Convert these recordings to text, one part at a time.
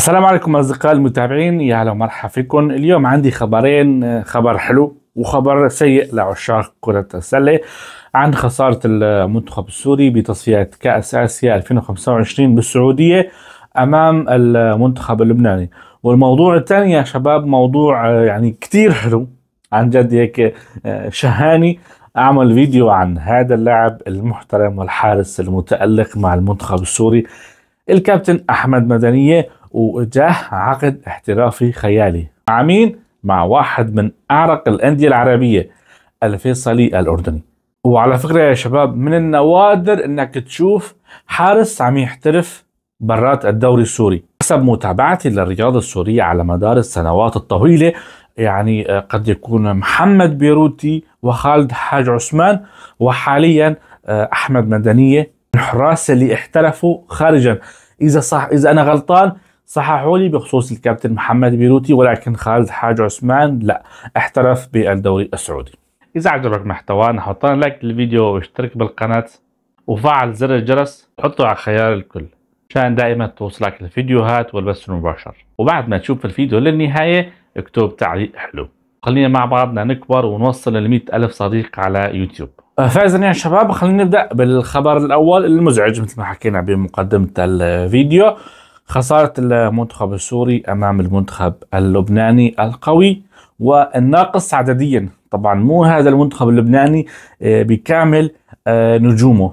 السلام عليكم اصدقائي المتابعين يا هلا ومرحبا فيكم اليوم عندي خبرين خبر حلو وخبر سيء لعشاق كرة السلة عن خسارة المنتخب السوري بتصفيات كأس آسيا 2025 بالسعودية أمام المنتخب اللبناني والموضوع الثاني يا شباب موضوع آه، يعني كتير حلو عن جد هيك آه، شهاني أعمل فيديو عن هذا اللاعب المحترم والحارس المتألق مع المنتخب السوري الكابتن أحمد مدنية وإتاح عقد احترافي خيالي مع مين؟ مع واحد من أعرق الأندية العربية الفيصلي الأردني وعلى فكرة يا شباب من النوادر أنك تشوف حارس عم يحترف برات الدوري السوري حسب متابعتي للرياضة السورية على مدار السنوات الطويلة يعني آه، قد يكون محمد بيروتي وخالد حاج عثمان وحاليا آه، أحمد مدنية الحراس اللي احترفوا خارجا إذا صح إذا أنا غلطان صححوا لي بخصوص الكابتن محمد بيروتي ولكن خالد حاج عثمان لا احترف بالدوري السعودي اذا عجبك محتوانا حط لايك للفيديو واشترك بالقناة وفعل زر الجرس وحطه على خيار الكل عشان دائما توصلك الفيديوهات والبث المباشر وبعد ما تشوف الفيديو للنهاية اكتب تعليق حلو خلينا مع بعضنا نكبر ونوصل ل ألف صديق على يوتيوب فاذا يا شباب خلينا نبدا بالخبر الاول المزعج مثل ما حكينا بمقدمه الفيديو خسارة المنتخب السوري أمام المنتخب اللبناني القوي والناقص عدديا طبعا مو هذا المنتخب اللبناني آه، بكامل آه، نجومه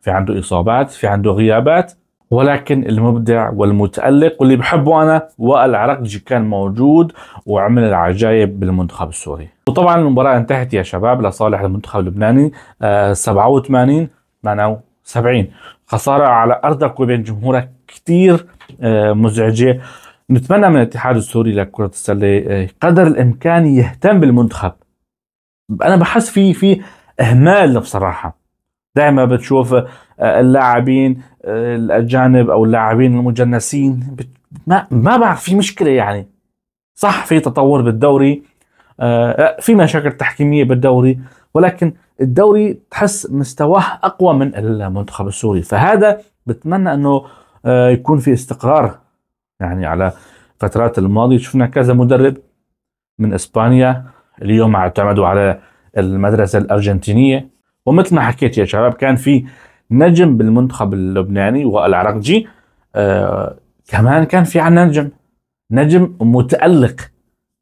في عنده إصابات في عنده غيابات ولكن المبدع والمتألق واللي بحبه أنا وائل كان موجود وعمل العجائب بالمنتخب السوري وطبعا المباراة انتهت يا شباب لصالح المنتخب اللبناني 87 آه، معناه 70 خسارة على أرضك وبين جمهورك كثير آه، مزعجة نتمنى من الاتحاد السوري لكرة السلة آه، قدر الإمكان يهتم بالمنتخب أنا بحس في في إهمال بصراحة دائما بتشوف آه، اللاعبين الأجانب أو اللاعبين المجنسين ما ما بعرف في مشكلة يعني صح في تطور بالدوري في مشاكل تحكيمية بالدوري ولكن الدوري تحس مستواه اقوى من المنتخب السوري فهذا بتمنى انه آه، يكون في استقرار يعني على فترات الماضي شفنا كذا مدرب من اسبانيا اليوم اعتمدوا على المدرسه الارجنتينيه ومثل ما حكيت يا شباب كان في نجم بالمنتخب اللبناني والعراقجي آه كمان كان في عنا نجم نجم متألق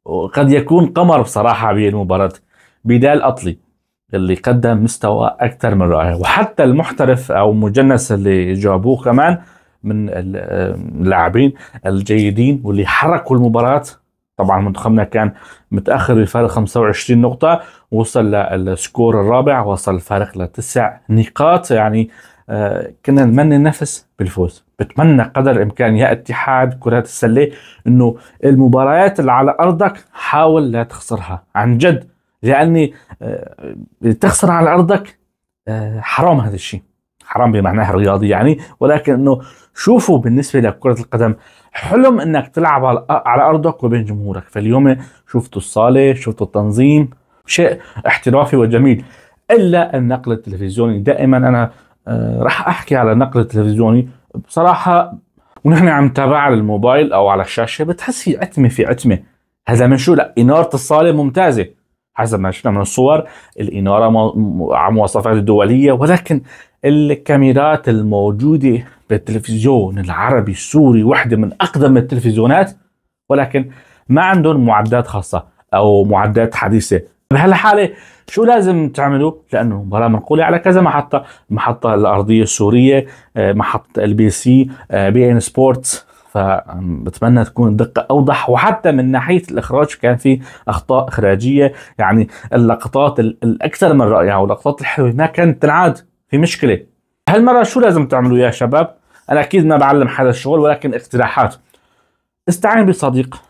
وقد يكون قمر بصراحة بمباراة بدال أطلي اللي قدم مستوى اكثر من رائع وحتى المحترف او مجنس اللي جابوه كمان من آه، اللاعبين الجيدين واللي حركوا المباراه طبعا منتخبنا كان متاخر بفارق 25 نقطه وصل للسكور الرابع وصل الفارق لتسع نقاط يعني آه، كنا نمنى النفس بالفوز بتمنى قدر الامكان يا اتحاد كرة السلة انه المباريات اللي على ارضك حاول لا تخسرها عن جد لاني آه، تخسر على ارضك آه، حرام هذا الشيء حرام بمعناه الرياضي يعني ولكن انه شوفوا بالنسبه لكره القدم حلم انك تلعب على ارضك وبين جمهورك فاليوم شفتوا الصاله شفتوا التنظيم شيء احترافي وجميل الا النقل التلفزيوني دائما انا آه، راح احكي على النقل التلفزيوني بصراحه ونحن عم نتابع على الموبايل او على الشاشه بتحس في عتمه في عتمه هذا من شو لا اناره الصاله ممتازه حسب ما شفنا من الصور الإنارة على مواصفات الدولية ولكن الكاميرات الموجودة بالتلفزيون العربي السوري واحدة من أقدم التلفزيونات ولكن ما عندهم معدات خاصة أو معدات حديثة بهالحالة شو لازم تعملوا؟ لأنه المباراة منقولة على كذا محطة المحطة الأرضية السورية آه، محطة البي سي آه، بي إن سبورتس فبتمنى تكون الدقه اوضح وحتى من ناحيه الاخراج كان في اخطاء اخراجيه يعني اللقطات الاكثر من رائعه واللقطات الحلوه ما كانت تنعاد في مشكله هالمره شو لازم تعملوا يا شباب انا اكيد ما بعلم حدا الشغل ولكن اقتراحات استعين بصديق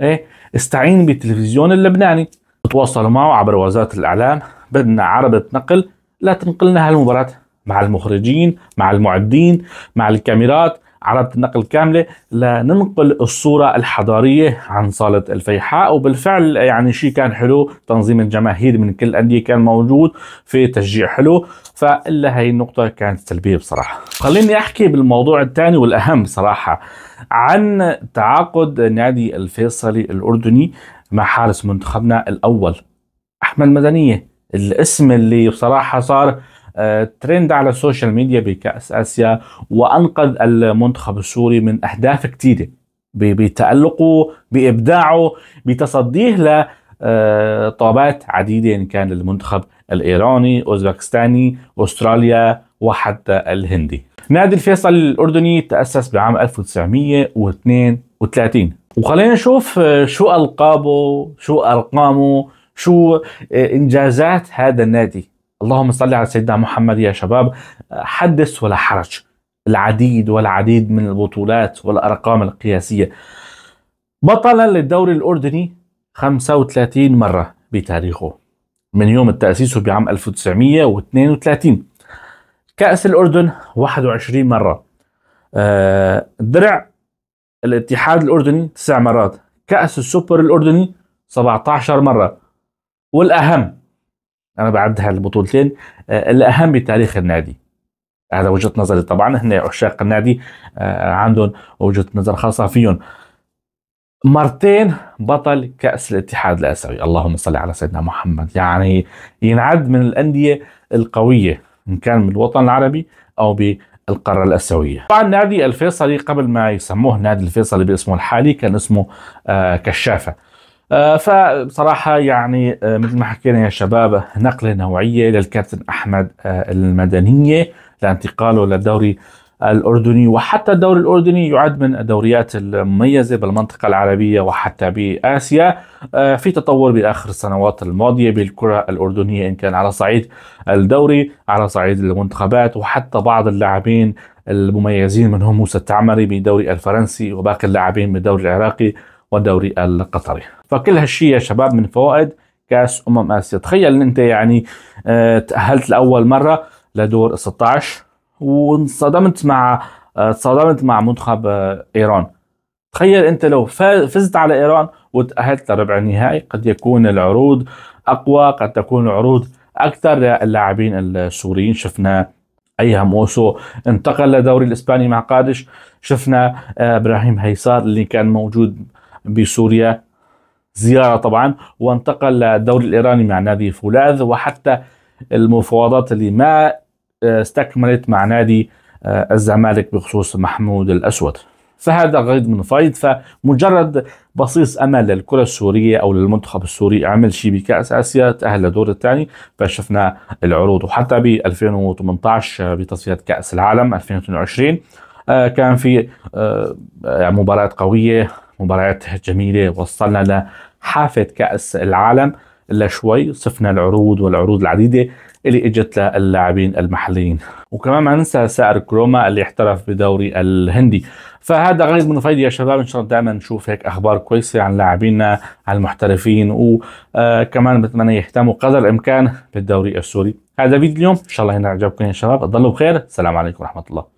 ايه استعين بالتلفزيون اللبناني تواصلوا معه عبر وزاره الاعلام بدنا عربه نقل لا تنقلنا هالمباراه مع المخرجين مع المعدين مع الكاميرات عربة النقل كاملة لننقل الصورة الحضارية عن صالة الفيحاء وبالفعل يعني شيء كان حلو تنظيم الجماهير من كل الأندية كان موجود في تشجيع حلو فإلا هي النقطة كانت سلبية بصراحة خليني أحكي بالموضوع الثاني والأهم بصراحه عن تعاقد نادي الفيصلي الأردني مع حارس منتخبنا الأول أحمد مدنية الاسم اللي بصراحة صار ترند على السوشيال ميديا بكأس آسيا وأنقذ المنتخب السوري من أهداف كثيره بتألقه بإبداعه بتصديه لطابات آه، عديدة إن كان للمنتخب الإيراني أوزبكستاني أستراليا وحتى الهندي نادي الفيصل الأردني تأسس بعام 1932 وخلينا نشوف آه، شو ألقابه شو أرقامه شو آه، إنجازات هذا النادي اللهم صل على سيدنا محمد يا شباب حدث ولا حرج العديد والعديد من البطولات والأرقام القياسية بطلا للدوري الأردني 35 مرة بتاريخه من يوم تأسيسه بعام 1932 كأس الأردن 21 مرة آه، درع الاتحاد الأردني 9 مرات كأس السوبر الأردني 17 مرة والأهم انا بعدها البطولتين آه، الاهم بتاريخ النادي هذا وجهه نظري طبعا هن عشاق النادي آه، عندهم وجهه نظر خاصه فيهم مرتين بطل كأس الاتحاد الآسيوي اللهم صل على سيدنا محمد يعني ينعد من الأندية القوية إن كان من الوطن العربي أو بالقارة الآسيوية طبعا نادي الفيصلي قبل ما يسموه نادي الفيصلي باسمه الحالي كان اسمه آه كشافة آه، فبصراحة يعني آه، مثل ما حكينا يا شباب نقلة نوعية للكابتن أحمد آه، المدنية لانتقاله للدوري الأردني وحتى الدوري الأردني يعد من الدوريات المميزة بالمنطقة العربية وحتى بآسيا في تطور بآخر السنوات الماضية بالكرة الأردنية إن كان على صعيد الدوري على صعيد المنتخبات وحتى بعض اللاعبين المميزين منهم موسى التعمري بالدوري الفرنسي وباقي اللاعبين بالدوري العراقي والدوري القطري فكل هالشيء يا شباب من فوائد كاس امم اسيا تخيل ان انت يعني آه، تاهلت لاول مره لدور 16 وانصدمت مع آه، تصادمت مع منتخب آه، ايران تخيل انت لو فزت على ايران وتاهلت لربع النهائي قد يكون العروض اقوى قد تكون العروض اكثر للاعبين السوريين شفنا ايهم اوسو انتقل لدوري الاسباني مع قادش شفنا ابراهيم هيسار اللي كان موجود بسوريا زيارة طبعا وانتقل للدوري الإيراني مع نادي فولاذ وحتى المفاوضات اللي ما آه، استكملت مع نادي آه، الزمالك بخصوص محمود الأسود فهذا غيض من فيض فمجرد بصيص امل للكره السوريه او للمنتخب السوري عمل شيء بكاس اسيا تاهل للدور الثاني فشفنا العروض وحتى ب 2018 آه، بتصفيات كاس العالم 2022 كان في مباراه مباريات قويه مباريات جميله وصلنا حافه كاس العالم لشوي صفنا العروض والعروض العديده اللي اجت للاعبين المحليين وكمان ما ننسى سائر كروما اللي احترف بدوري الهندي فهذا غريب من فايدة يا شباب ان شاء الله دائما نشوف هيك اخبار كويسه عن لاعبينا عن المحترفين وكمان آه، بتمنى يهتموا قدر الامكان بالدوري السوري هذا فيديو اليوم ان شاء الله ينعجبكم عجبكم يا شباب تضلوا بخير السلام عليكم ورحمه الله